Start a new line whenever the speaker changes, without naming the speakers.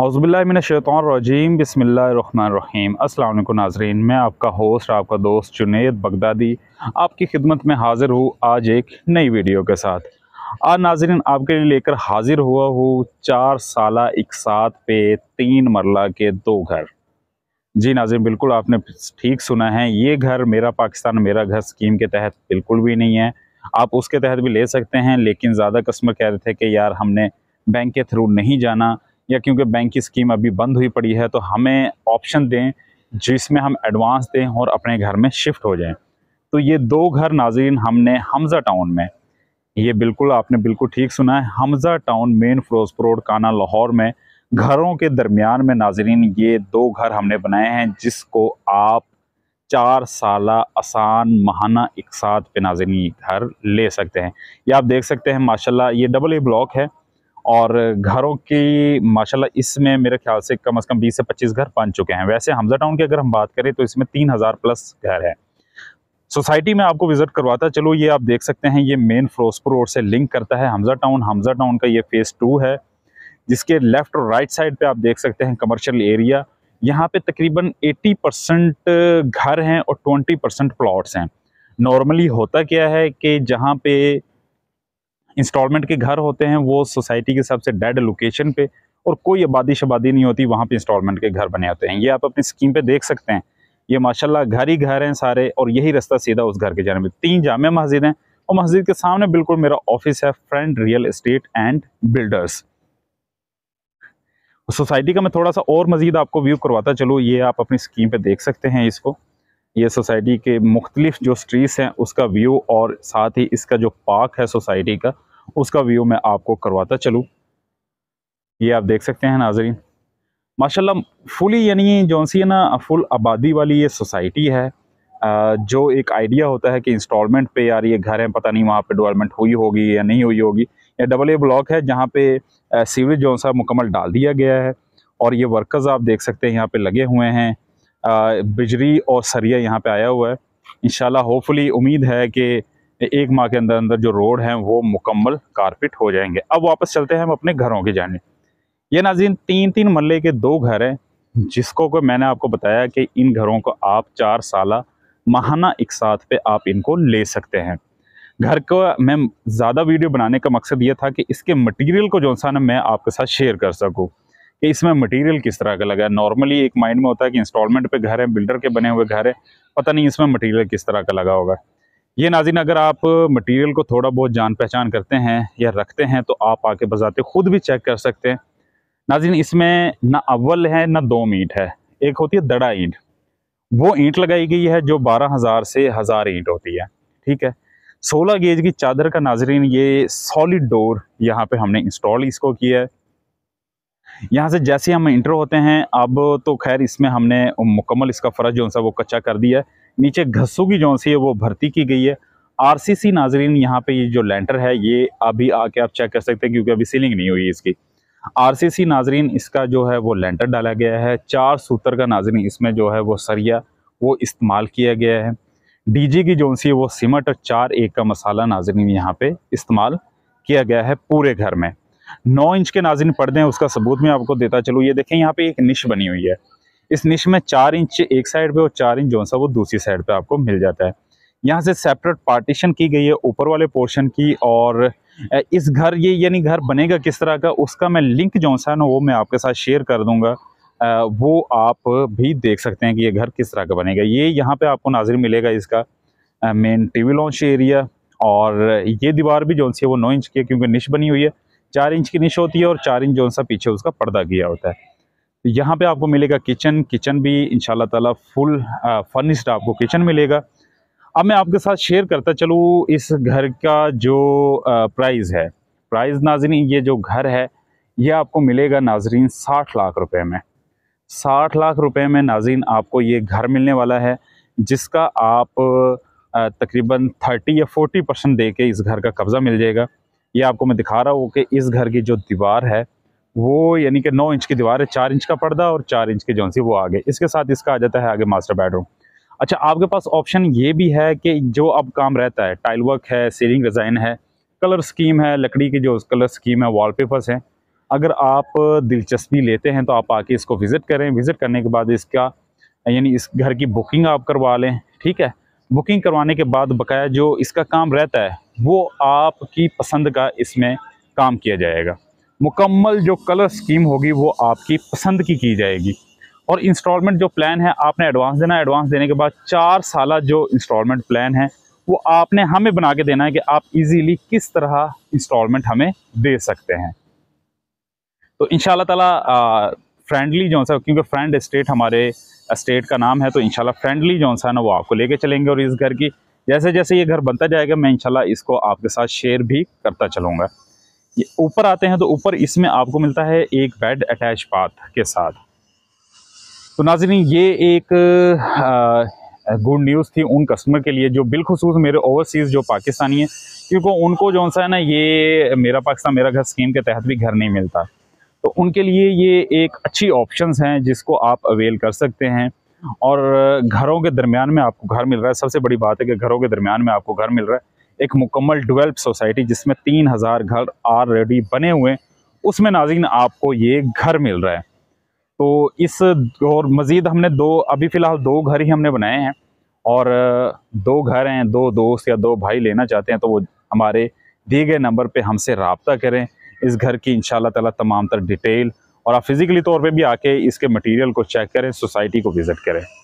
अज़बिल्लिनशैतरजीम बसमीम असल नाजरीन मैं आपका होस्ट आपका दोस्त जुनेद बगदादी आपकी खिदमत में हाज़िर हूँ आज एक नई वीडियो के साथ आज नाजरीन आपके लिए लेकर हाज़िर हुआ हूँ चार साल एक साथ पे तीन मरला के दो घर जी नाजरीन बिल्कुल आपने ठीक सुना है ये घर मेरा पाकिस्तान मेरा घर स्कीम के तहत बिल्कुल भी नहीं है आप उसके तहत भी ले सकते हैं लेकिन ज़्यादा कस्टमर कह रहे थे कि यार हमने बैंक के थ्रू नहीं जाना या क्योंकि बैंक की स्कीम अभी बंद हुई पड़ी है तो हमें ऑप्शन दें जिसमें हम एडवांस दें और अपने घर में शिफ्ट हो जाएं तो ये दो घर नाजीन हमने हमज़ा टाउन में ये बिल्कुल आपने बिल्कुल ठीक सुना है Hamza town main Ferozepur road Kahna Lahore में घरों के दरमियान में नाजरीन ये दो घर हमने बनाए हैं जिसको आप चार साल आसान महाना एक साथ पे नाजरीन घर ले सकते हैं ये आप देख सकते हैं माशाल्लाह ये डबल ए ब्लॉक है और घरों की माशाल्लाह इसमें मेरे ख्याल से कम अज़ कम 20 से 25 घर बन चुके हैं वैसे हमजा टाउन की अगर हम बात करें तो इसमें 3000 प्लस घर है सोसाइटी में आपको विज़िट करवाता चलो ये आप देख सकते हैं ये मेन फरोज़पुर रोड से लिंक करता है हमजा टाउन हमजा टाउन का ये फ़ेज़ टू है जिसके लेफ़्ट और राइट साइड पर आप देख सकते हैं कमर्शल एरिया यहाँ पे तकरीबन 80 परसेंट घर हैं और 20 परसेंट प्लाट्स हैं नॉर्मली होता क्या है कि जहाँ पे इंस्टॉलमेंट के घर होते हैं वो सोसाइटी के सबसे डेड लोकेशन पे और कोई आबादी शबादी नहीं होती वहाँ पे इंस्टॉलमेंट के घर बने होते हैं ये आप अपनी स्कीम पे देख सकते हैं ये माशाल्लाह घर ही घर हैं सारे और यही रास्ता सीधा उस घर के जाने में तीन जाम मस्जिद हैं और मस्जिद के सामने बिल्कुल मेरा ऑफिस है friend real estate and builders society का मैं थोड़ा सा और मज़ीद आपको व्यू करवाता चलो ये आप अपनी स्कीम पे देख सकते हैं इसको ये सोसाइटी के मुख्तलिफ जो स्ट्रीट्स हैं उसका व्यू और साथ ही इसका जो पार्क है सोसाइटी का उसका व्यू मैं आपको करवाता चलूँ ये आप देख सकते हैं नाजरीन माशाल्लाह फुली यानी जो सी है ना फुल आबादी वाली ये सोसाइटी है जो एक आइडिया होता है कि इंस्टॉलमेंट पे यार ये घर हैं पता नहीं वहाँ पे डेवलपमेंट हुई होगी या नहीं हुई होगी या डबल ए ब्लॉक है जहाँ पे सीवरेज जो सा मुकम्मल डाल दिया गया है और ये वर्कर्स आप देख सकते हैं यहाँ पे लगे हुए हैं बिजली और सरिया यहाँ पे आया हुआ है इन होपफुली उम्मीद है कि एक माह के अंदर अंदर जो रोड हैं वो मुकम्मल कारपेट हो जाएंगे अब वापस चलते हैं हम अपने घरों की जाने ये नाजीन तीन तीन मल्ले के दो घर हैं जिसको को मैंने आपको बताया कि इन घरों को आप चार साल माहाना एक साथ पे आप इनको ले सकते हैं घर का मैं ज़्यादा वीडियो बनाने का मकसद ये था कि इसके मटेरियल को जो सा ना मैं आपके साथ शेयर कर सकूँ कि इसमें मटेरियल किस तरह का लगा है नॉर्मली एक माइंड में होता है कि इंस्टॉलमेंट पे घर है बिल्डर के बने हुए घर है पता नहीं इसमें मटेरियल किस तरह का लगा होगा ये नाजिन अगर आप मटेरियल को थोड़ा बहुत जान पहचान करते हैं या रखते हैं तो आप आके बजाते खुद भी चेक कर सकते हैं नाजिन इसमें ना अव्वल है ना दो ईंट है एक होती है दड़ा ईंट वो ईंट लगाई गई है जो बारह हज़ार से हज़ार ईंट होती है ठीक है सोलह गेज की चादर का नाजरीन ये सॉलिड डोर यहाँ पे हमने इंस्टॉल इसको किया है यहाँ से जैसे हम इंटर होते हैं अब तो खैर इसमें हमने मुकम्मल इसका फ़र्ज जो सा वो कच्चा कर दिया है नीचे घसू की जो सी है वो भर्ती की गई है आरसीसी नाजरीन यहाँ पर ये जो लेंटर है ये अभी आके आप चेक कर सकते हैं क्योंकि अभी सीलिंग नहीं हुई इसकी आरसीसी नाजरीन इसका जो है वो लेंटर डाला गया है चार सूत्र का नाजरीन इसमें जो है वो सरिया वो इस्तेमाल किया गया है डीजी की जो सी है वो सीमट और चार एक का मसाला नाजरीन यहाँ पे इस्तेमाल किया गया है पूरे घर में नौ इंच के नाजिन पर्दे हैं उसका सबूत मैं आपको देता चलूँ ये देखें यहाँ पे एक निश बनी हुई है इस निश में चार इंच एक साइड पे और चार इंच जो सा वो दूसरी साइड पे आपको मिल जाता है यहाँ से सेपरेट पार्टीशन की गई है ऊपर वाले पोर्शन की और इस घर ये यानी घर बनेगा किस तरह का उसका मैं लिंक जो सा ना वो मैं आपके साथ शेयर कर दूँगा वो आप भी देख सकते हैं कि ये घर किस तरह का बनेगा ये यहाँ पर आपको नाजिर मिलेगा इसका main T V lounge area और ये दीवार भी जो सी है वो नौ इंच की है क्योंकि निश बनी हुई है चार इंच की निश होती है और चार इंच जो सा पीछे उसका पर्दा किया होता है तो यहाँ पे आपको मिलेगा किचन किचन भी इन ताला फुल फर्निश्ड आपको किचन मिलेगा अब मैं आपके साथ शेयर करता चलूँ इस घर का जो प्राइस है प्राइस नाजरीन ये जो घर है ये आपको मिलेगा नाजरीन साठ लाख रुपए में साठ लाख रुपए में नाजरीन आपको ये घर मिलने वाला है जिसका आप तकरीबन थर्टी या फोर्टी परसेंट दे के इस घर का कब्ज़ा मिल जाएगा ये आपको मैं दिखा रहा हूँ कि इस घर की जो दीवार है वो यानी कि नौ इंच की दीवार है चार इंच का पर्दा और चार इंच के जो सी वो आगे इसके साथ इसका आ जाता है आगे मास्टर बेडरूम अच्छा आपके पास ऑप्शन ये भी है कि जो अब काम रहता है टाइल वर्क है सीलिंग डिज़ाइन है कलर स्कीम है लकड़ी की जो कलर स्कीम है वॉलपेपर्स हैं अगर आप दिलचस्पी लेते हैं तो आप आके इसको विज़िट करें विज़िट करने के बाद इसका यानी इस घर की बुकिंग आप करवा लें ठीक है बुकिंग करवाने के बाद बकाया जो इसका काम रहता है वो आपकी पसंद का इसमें काम किया जाएगा मुकम्मल जो कलर स्कीम होगी वो आपकी पसंद की की जाएगी और इंस्टॉलमेंट जो प्लान है आपने एडवांस देना है एडवांस देने के बाद चार साल जो इंस्टॉलमेंट प्लान है वो आपने हमें बना के देना है कि आप इजीली किस तरह इंस्टॉलमेंट हमें दे सकते हैं तो इन ताला फ्रेंडली जो है क्योंकि फ्रेंड स्टेट हमारे इस्टेट का नाम है तो इनशाला फ्रेंडली जो है ना वो आपको लेके चलेंगे और इस घर की जैसे जैसे ये घर बनता जाएगा मैं इनशाला इसको आपके साथ शेयर भी करता चलूँगा ये ऊपर आते हैं तो ऊपर इसमें आपको मिलता है एक बेड अटैच पाथ के साथ तो नाजरीन ये एक गुड न्यूज़ थी उन कस्टमर के लिए जो बिलखसूस मेरे ओवरसीज़ जो पाकिस्तानी हैं क्योंकि उनको जो सा है ना ये मेरा पाकिस्तान मेरा घर स्कीम के तहत भी घर नहीं मिलता तो उनके लिए ये एक अच्छी ऑप्शंस हैं जिसको आप अवेल कर सकते हैं और घरों के दरमियान में आपको घर मिल रहा है सबसे बड़ी बात है कि घरों के दरमियान में आपको घर मिल रहा है एक मुकम्मल डिवेल्प सोसाइटी जिसमें तीन हज़ार घर ऑलरेडी बने हुए हैं उसमें नाजिन आपको ये घर मिल रहा है तो इस और मज़ीद हमने दो अभी फ़िलहाल दो घर ही हमने बनाए हैं और दो घर हैं दो दोस्त या दो भाई लेना चाहते हैं तो वो हमारे दिए गए नंबर पर हमसे रबता करें इस घर की इन ताला तमाम तर डिटेल और आप फिज़िकली तौर पे भी आके इसके मटेरियल को चेक करें सोसाइटी को विज़िट करें